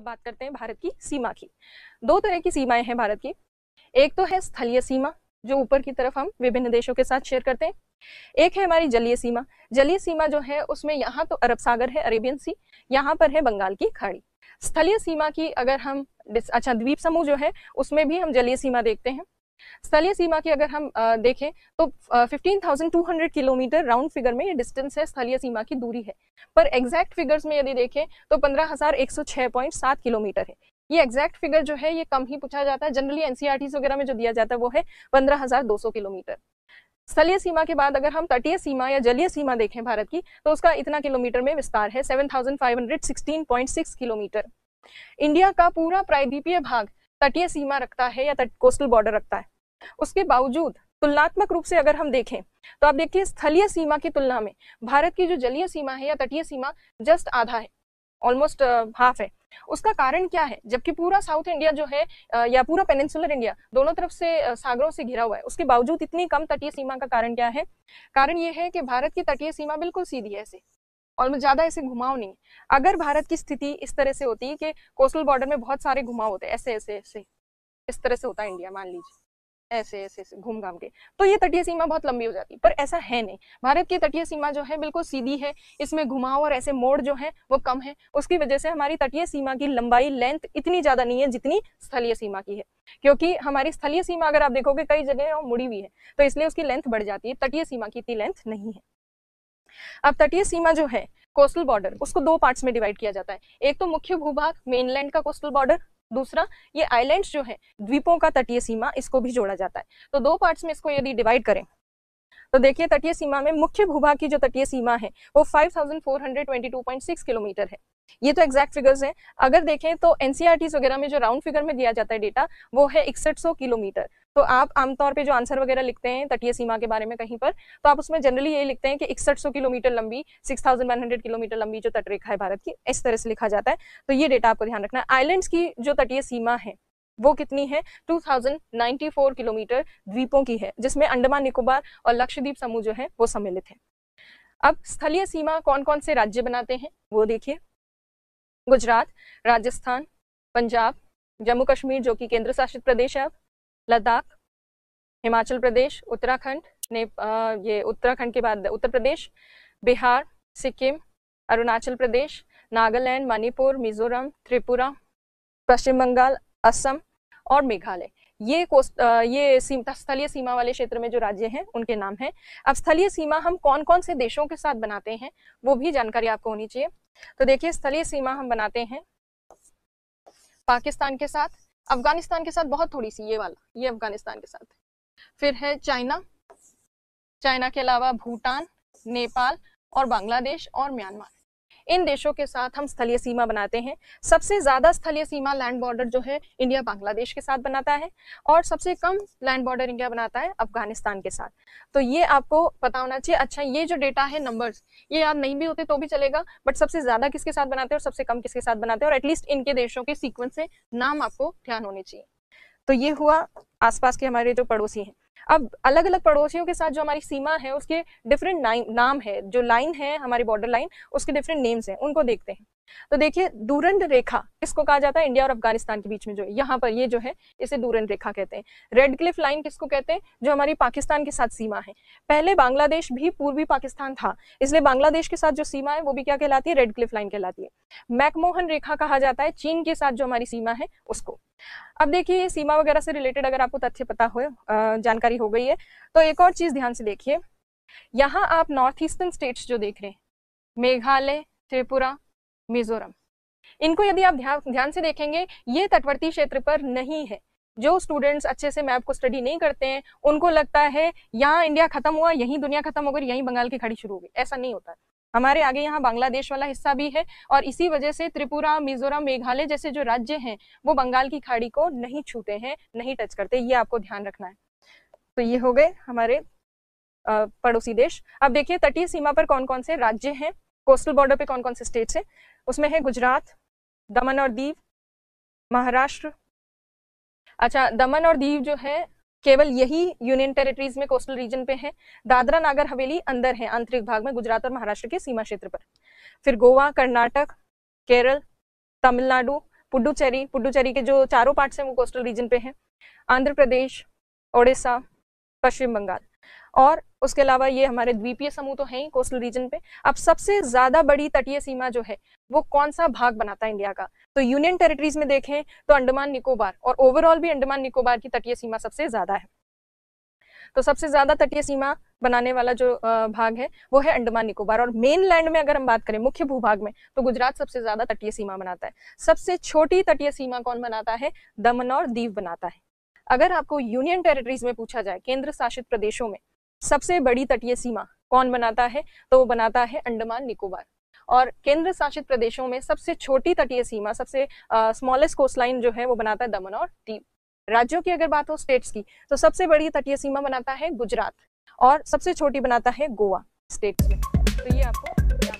अब बात करते हैं भारत की सीमा की दो तरह की सीमाएं हैं भारत की एक तो है स्थलीय सीमा जो ऊपर की तरफ हम विभिन्न देशों के साथ शेयर करते हैं एक है हमारी जलीय सीमा जलीय सीमा जो है उसमें यहाँ तो अरब सागर है अरेबियन सी यहाँ पर है बंगाल की खाड़ी स्थलीय सीमा की अगर हम अच्छा द्वीप समूह जो है उसमें भी हम जलीय सीमा देखते हैं स्थलीय सीमा की अगर हम देखें तो 15,200 किलोमीटर राउंड फिगर में ये डिस्टेंस है स्थलीय सीमा की दूरी है पर एग्जैक्ट फिगर्स में यदि देखें तो 15,106.7 किलोमीटर है ये एग्जैक्ट फिगर जो है ये कम ही पूछा जाता है जनरली एनसीआरटी वगैरह में जो दिया जाता है वो है 15,200 किलोमीटर स्थलीय सीमा के बाद अगर हम तटीय सीमा या जलीय सीमा देखें भारत की तो उसका इतना किलोमीटर में विस्तार है सिक्स किलोमीटर इंडिया का पूरा प्रायद्वीपीय भाग तटीय सीमा रखता है या तट कोस्टल बॉर्डर रखता है उसके बावजूद तुलनात्मक रूप से अगर हम देखें तो आप देखिए स्थलीय सीमा की तुलना में भारत की जो जलीय सीमा है या तटीय सीमा जस्ट आधा है ऑलमोस्ट हाफ है उसका कारण क्या है जबकि पूरा साउथ इंडिया जो है या पूरा पेनिनसुलर इंडिया दोनों तरफ से सागरों से घिरा हुआ है उसके बावजूद इतनी कम तटीय सीमा का कारण क्या है कारण ये है कि भारत की तटीय सीमा बिल्कुल सीधी है ऐसे और ज्यादा ऐसे घुमाव नहीं अगर भारत की स्थिति इस तरह से होती कि कोस्टल बॉर्डर में बहुत सारे घुमाव होते ऐसे ऐसे ऐसे इस तरह से होता इंडिया मान लीजिए ऐसे ऐसे ऐसे घूम घाम के तो ये तटीय सीमा बहुत लंबी हो जाती है पर ऐसा है नहीं भारत की तटीय सीमा जो है बिल्कुल सीधी है इसमें घुमाव और ऐसे मोड़ जो है वो कम है उसकी वजह से हमारी तटीय सीमा की लंबाई लेंथ इतनी ज्यादा नहीं है जितनी स्थलीय सीमा की है क्योंकि हमारी स्थलीय सीमा अगर आप देखोगे कई जगह और मुड़ी हुई है तो इसलिए उसकी लेंथ बढ़ जाती है तटीय सीमा की इतनी लेंथ नहीं है अब तटीय सीमा जो है कोस्टल बॉर्डर उसको दो पार्ट्स में डिवाइड किया जाता है एक तो मुख्य भूभाग मेनलैंड का कोस्टल बॉर्डर दूसरा ये आइलैंड्स जो है द्वीपों का तटीय सीमा इसको भी जोड़ा जाता है तो दो पार्ट्स में इसको यदि डिवाइड करें तो देखिए तटीय सीमा में मुख्य भूभाग की जो तटीय सीमा है वो 5422.6 किलोमीटर है ये तो एग्जैक्ट फिगर्स हैं अगर देखें तो एनसीआरटी e वगैरह में जो राउंड फिगर में दिया जाता है डेटा वो है इकसठ किलोमीटर तो आप आमतौर पे जो आंसर वगैरह लिखते हैं तटीय सीमा के बारे में कहीं पर तो आप उसमें जनरली ये लिखते हैं कि इकसठ किलोमीटर लंबी 6,100 किलोमीटर लंबी जो तटरेखा है भारत की इस तरह से लिखा जाता है तो ये डेटा आपको ध्यान रखना है आइलैंड्स की जो तटीय सीमा है वो कितनी है 2094 किलोमीटर द्वीपों की है जिसमें अंडमान निकोबार और लक्षद्वीप समूह जो है वो सम्मिलित है अब स्थलीय सीमा कौन कौन से राज्य बनाते हैं वो देखिए गुजरात राजस्थान पंजाब जम्मू कश्मीर जो कि केंद्र शासित प्रदेश है अब लद्दाख हिमाचल प्रदेश उत्तराखंड ने ये उत्तराखंड के बाद उत्तर प्रदेश बिहार सिक्किम अरुणाचल प्रदेश नागालैंड मणिपुर मिजोरम त्रिपुरा पश्चिम बंगाल असम और मेघालय ये कोस्ट ये स्थलीय सीमा वाले क्षेत्र में जो राज्य हैं उनके नाम हैं अब स्थलीय सीमा हम कौन कौन से देशों के साथ बनाते हैं वो भी जानकारी आपको होनी चाहिए तो देखिए स्थलीय सीमा हम बनाते हैं पाकिस्तान के साथ अफगानिस्तान के साथ बहुत थोड़ी सी ये वाला ये अफगानिस्तान के साथ फिर है चाइना चाइना के अलावा भूटान नेपाल और बांग्लादेश और म्यांमार इन देशों के साथ हम स्थलीय सीमा बनाते हैं सबसे ज़्यादा स्थलीय सीमा लैंड बॉर्डर जो है इंडिया बांग्लादेश के साथ बनाता है और सबसे कम लैंड बॉर्डर इंडिया बनाता है अफगानिस्तान के साथ तो ये आपको पता होना चाहिए अच्छा ये जो डेटा है नंबर्स ये याद नहीं भी होते तो भी चलेगा बट सबसे ज़्यादा किसके साथ बनाते हैं और सबसे कम किसके साथ बनाते हैं और एटलीस्ट इनके देशों के सीक्वेंस से नाम आपको ध्यान होने चाहिए तो ये हुआ आसपास के हमारे जो पड़ोसी हैं अब अलग अलग पड़ोसियों के साथ जो हमारी सीमा है उसके डिफरेंट नाम है जो लाइन है हमारी बॉर्डर लाइन उसके डिफरेंट नेम्स हैं उनको देखते हैं तो देखिए दूरंड रेखा किसको कहा जाता है इंडिया और अफगानिस्तान के बीच में जो यहाँ पर ये जो है इसे दूरंड रेखा कहते हैं रेड क्लिफ लाइन किसको कहते हैं जो हमारी पाकिस्तान के साथ सीमा है पहले बांग्लादेश भी पूर्वी पाकिस्तान था इसलिए बांग्लादेश के साथ जो सीमा है वो भी क्या कहलाती है रेड क्लिफ लाइन कहलाती है मैकमोहन रेखा कहा जाता है चीन के साथ जो हमारी सीमा है उसको अब देखिए सीमा वगैरह से रिलेटेड अगर आपको तथ्य पता हो जानकारी हो गई है तो एक और चीज़ ध्यान से देखिए यहाँ आप नॉर्थ ईस्टर्न स्टेट्स जो देख रहे हैं मेघालय त्रिपुरा मिजोरम इनको यदि आप ध्यान ध्यान से देखेंगे ये तटवर्ती क्षेत्र पर नहीं है जो स्टूडेंट्स अच्छे से मैप को स्टडी नहीं करते हैं उनको लगता है यहाँ इंडिया खत्म हुआ यहीं दुनिया खत्म हो गई यहीं बंगाल की खड़ी शुरू हो गई ऐसा नहीं होता है हमारे आगे यहाँ बांग्लादेश वाला हिस्सा भी है और इसी वजह से त्रिपुरा मिजोरम मेघालय जैसे जो राज्य हैं वो बंगाल की खाड़ी को नहीं छूते हैं नहीं टच करते ये आपको ध्यान रखना है तो ये हो गए हमारे पड़ोसी देश अब देखिए तटीय सीमा पर कौन कौन से राज्य हैं कोस्टल बॉर्डर पे कौन कौन से स्टेट्स हैं उसमें है गुजरात दमन और दीव महाराष्ट्र अच्छा दमन और दीव जो है केवल यही यूनियन टेरिटरीज में कोस्टल रीजन पे है दादरा नागर हवेली अंदर है आंतरिक भाग में गुजरात और महाराष्ट्र के सीमा क्षेत्र पर फिर गोवा कर्नाटक केरल तमिलनाडु पुडुचेरी पुडुचेरी के जो चारों पार्ट्स हैं वो कोस्टल रीजन पे हैं आंध्र प्रदेश ओडिशा पश्चिम बंगाल और उसके अलावा ये हमारे द्वीपीय समूह तो हैं ही कोस्टल रीजन पे अब सबसे ज्यादा बड़ी तटीय सीमा जो है वो कौन सा भाग बनाता है इंडिया का तो यूनियन टेरिटरीज में देखें तो अंडमान निकोबार और ओवरऑल भी अंडमान निकोबार की तटीय सीमा सबसे ज़्यादा है तो सबसे ज़्यादा तटीय सीमा बनाने वाला जो भाग है वो है अंडमान निकोबार और मेन लैंड में अगर हम बात करें मुख्य भूभाग में तो गुजरात सबसे ज़्यादा तटीय सीमा बनाता है सबसे छोटी तटीय सीमा कौन बनाता है दमन और दीव बनाता है अगर आपको यूनियन टेरिटरीज में पूछा जाए केंद्र शासित प्रदेशों में सबसे बड़ी तटीय सीमा कौन बनाता है तो वो बनाता है अंडमान निकोबार और केंद्र शासित प्रदेशों में सबसे छोटी तटीय सीमा सबसे स्मॉलेस्ट कोस्ट लाइन जो है वो बनाता है दमन और दीव राज्यों की अगर बात हो स्टेट्स की तो सबसे बड़ी तटीय सीमा बनाता है गुजरात और सबसे छोटी बनाता है गोवा स्टेट्स में तो ये आपको